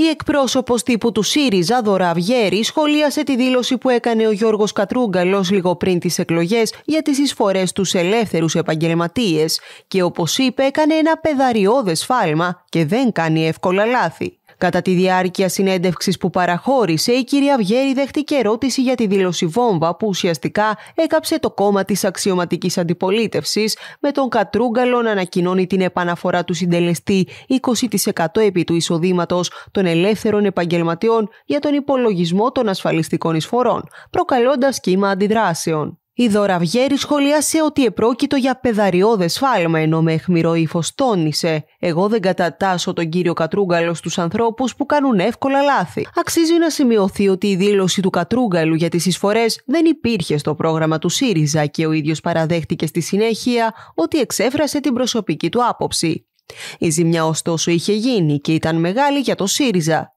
Η εκπρόσωπος τύπου του ΣΥΡΙΖΑ, Δωρά Βιέρη, σχολίασε τη δήλωση που έκανε ο Γιώργος Κατρούγκαλος λίγο πριν τις εκλογές για τις εισφορές του ελεύθερους επαγγελματίες και, όπως είπε, έκανε ένα πεδαριώδες φάλμα και δεν κάνει εύκολα λάθη. Κατά τη διάρκεια συνέντευξης που παραχώρησε, η κυρία Βιέρη δέχτηκε ερώτηση για τη δήλωση βόμβα που ουσιαστικά έκαψε το κόμμα της αξιωματικής αντιπολίτευσης, με τον Κατρούγκαλο να ανακοινώνει την επαναφορά του συντελεστή 20% επί του εισοδήματος των ελεύθερων επαγγελματιών για τον υπολογισμό των ασφαλιστικών εισφορών, προκαλώντας κύμα αντιδράσεων. Η Δωραβιέρη σχολιάσε ότι επρόκειτο για παιδαριώδε φάλμα ενώ με αιχμηρό ύφος τόνισε. Εγώ δεν κατατάσσω τον κύριο Κατρούγκαλο στους ανθρώπους που κάνουν εύκολα λάθη. Αξίζει να σημειωθεί ότι η δήλωση του Κατρούγκαλου για τις εισφορές δεν υπήρχε στο πρόγραμμα του ΣΥΡΙΖΑ και ο ίδιος παραδέχτηκε στη συνέχεια ότι εξέφρασε την προσωπική του άποψη. Η ζημιά ωστόσο είχε γίνει και ήταν μεγάλη για το ΣΥΡΙΖΑ.